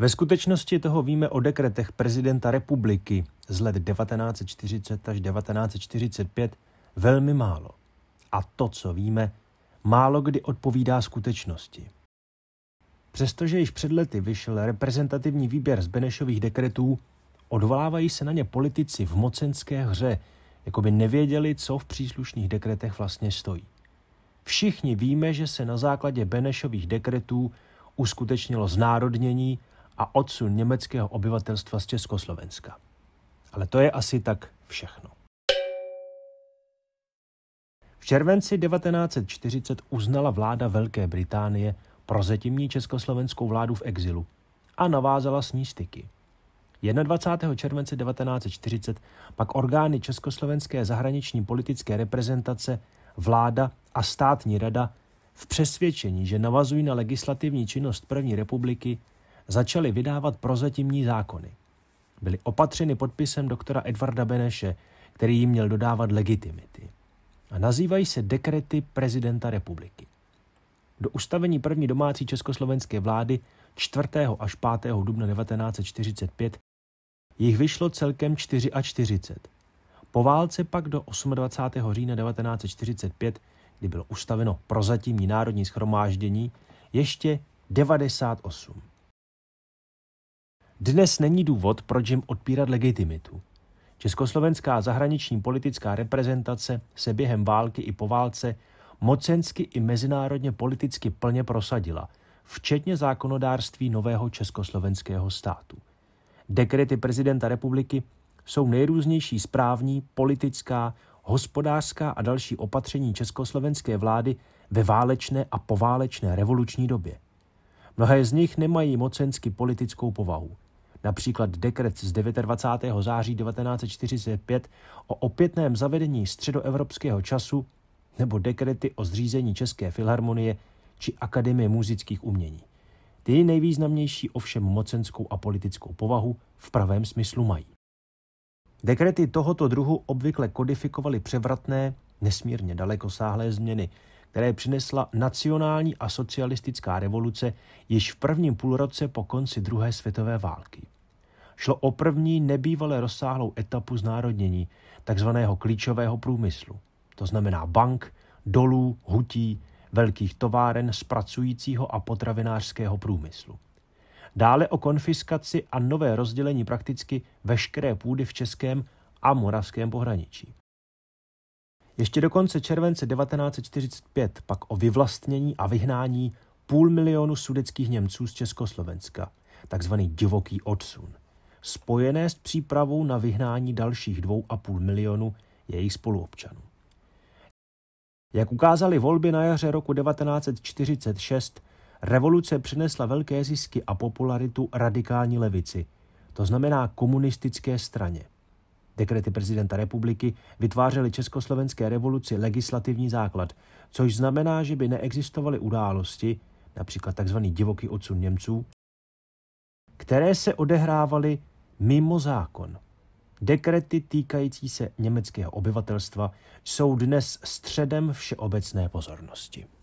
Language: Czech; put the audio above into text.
Ve skutečnosti toho víme o dekretech prezidenta republiky z let 1940 až 1945 velmi málo. A to, co víme, málo kdy odpovídá skutečnosti. Přestože již před lety vyšel reprezentativní výběr z Benešových dekretů, odvolávají se na ně politici v mocenské hře, jako by nevěděli, co v příslušných dekretech vlastně stojí. Všichni víme, že se na základě Benešových dekretů uskutečnilo znárodnění a odsun německého obyvatelstva z Československa. Ale to je asi tak všechno. V červenci 1940 uznala vláda Velké Británie prozatímní československou vládu v exilu a navázala s ní styky. 21. července 1940 pak orgány Československé zahraniční politické reprezentace, vláda a státní rada v přesvědčení, že navazují na legislativní činnost první republiky, začali vydávat prozatímní zákony. Byly opatřeny podpisem doktora Edvarda Beneše, který jim měl dodávat legitimity. A nazývají se dekrety prezidenta republiky. Do ustavení první domácí československé vlády 4. až 5. dubna 1945 jich vyšlo celkem 44. Po válce pak do 28. října 1945, kdy bylo ustaveno prozatímní národní schromáždění, ještě 98. Dnes není důvod, proč jim odpírat legitimitu. Československá zahraniční politická reprezentace se během války i po válce mocensky i mezinárodně politicky plně prosadila, včetně zákonodárství nového československého státu. Dekrety prezidenta republiky jsou nejrůznější správní, politická, hospodářská a další opatření československé vlády ve válečné a poválečné revoluční době. Mnohé z nich nemají mocensky politickou povahu. Například dekret z 29. září 1945 o opětném zavedení středoevropského času nebo dekrety o zřízení České filharmonie či Akademie muzických umění. Ty nejvýznamnější ovšem mocenskou a politickou povahu v pravém smyslu mají. Dekrety tohoto druhu obvykle kodifikovaly převratné, nesmírně dalekosáhlé změny, které přinesla nacionální a socialistická revoluce již v prvním půlroce po konci druhé světové války. Šlo o první nebývale rozsáhlou etapu znárodnění takzvaného klíčového průmyslu, to znamená bank, dolů, hutí, velkých továren, zpracujícího a potravinářského průmyslu. Dále o konfiskaci a nové rozdělení prakticky veškeré půdy v českém a moravském pohraničí. Ještě do konce července 1945 pak o vyvlastnění a vyhnání půl milionu sudeckých Němců z Československa, takzvaný divoký odsun, spojené s přípravou na vyhnání dalších dvou a půl milionu jejich spoluobčanů. Jak ukázaly volby na jaře roku 1946, revoluce přinesla velké zisky a popularitu radikální levici, to znamená komunistické straně – Dekrety prezidenta republiky vytvářely Československé revoluci legislativní základ, což znamená, že by neexistovaly události, například tzv. divoký odsun Němců, které se odehrávaly mimo zákon. Dekrety týkající se německého obyvatelstva jsou dnes středem všeobecné pozornosti.